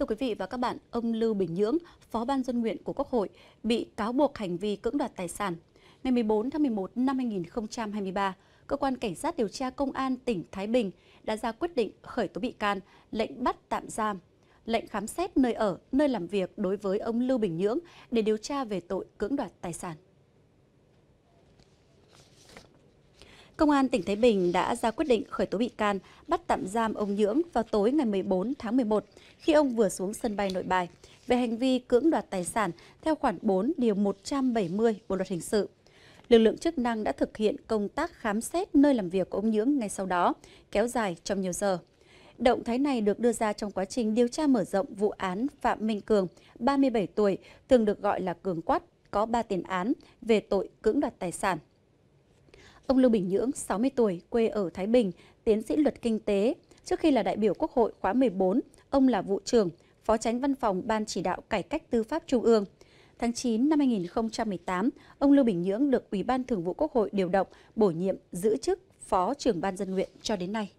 Thưa quý vị và các bạn, ông Lưu Bình Nhưỡng, Phó Ban dân nguyện của Quốc hội, bị cáo buộc hành vi cưỡng đoạt tài sản. Ngày 14 tháng 11 năm 2023, Cơ quan Cảnh sát điều tra Công an tỉnh Thái Bình đã ra quyết định khởi tố bị can, lệnh bắt tạm giam, lệnh khám xét nơi ở, nơi làm việc đối với ông Lưu Bình Nhưỡng để điều tra về tội cưỡng đoạt tài sản. Công an tỉnh Thái Bình đã ra quyết định khởi tố bị can, bắt tạm giam ông Nhưỡng vào tối ngày 14 tháng 11 khi ông vừa xuống sân bay Nội Bài về hành vi cưỡng đoạt tài sản theo khoản 4 điều 170 Bộ luật hình sự. Lực lượng chức năng đã thực hiện công tác khám xét nơi làm việc của ông Nhưỡng ngay sau đó, kéo dài trong nhiều giờ. Động thái này được đưa ra trong quá trình điều tra mở rộng vụ án Phạm Minh Cường, 37 tuổi, thường được gọi là Cường Quát, có 3 tiền án về tội cưỡng đoạt tài sản. Ông Lưu Bình Nhưỡng, 60 tuổi, quê ở Thái Bình, tiến sĩ luật kinh tế. Trước khi là đại biểu Quốc hội khóa 14, ông là vụ trưởng, phó tránh văn phòng Ban chỉ đạo cải cách tư pháp Trung ương. Tháng 9 năm 2018, ông Lưu Bình Nhưỡng được Ủy ban Thường vụ Quốc hội điều động, bổ nhiệm giữ chức Phó trưởng Ban dân nguyện cho đến nay.